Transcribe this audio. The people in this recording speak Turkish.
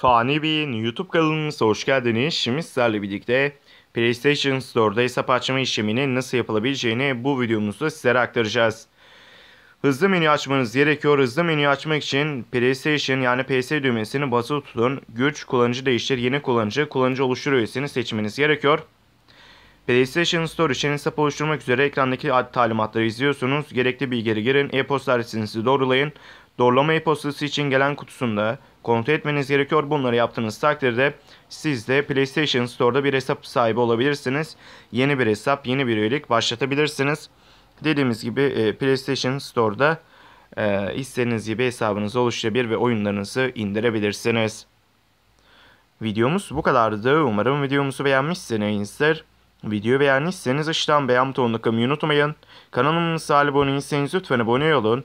Fani Bey'in YouTube kanalımıza hoş geldiniz. Şimdi sizlerle birlikte PlayStation Store'da hesap açma işleminin nasıl yapılabileceğini bu videomuzda sizlere aktaracağız. Hızlı menü açmanız gerekiyor. Hızlı menü açmak için PlayStation yani PS düğmesini basılı tutun. Güç, kullanıcı değiştir, yeni kullanıcı, kullanıcı oluştur üyesini seçmeniz gerekiyor. PlayStation Store için hesap oluşturmak üzere ekrandaki talimatları izliyorsunuz. Gerekli bilgileri girin, e-posta adresinizi doğrulayın. Doğrulama e-postası için gelen kutusunda kontrol etmeniz gerekiyor. Bunları yaptığınız takdirde siz de PlayStation Store'da bir hesap sahibi olabilirsiniz. Yeni bir hesap, yeni bir üyelik başlatabilirsiniz. Dediğimiz gibi e, PlayStation Store'da e, istediğiniz gibi hesabınızı oluşturabilir ve oyunlarınızı indirebilirsiniz. Videomuz bu kadardı. Umarım videomuzu beğenmişsinizdir. Videoyu beğenmişseniz aşağıdan beğen butonuna kalmayı unutmayın. Kanalımıza abone değilseniz lütfen abone olun.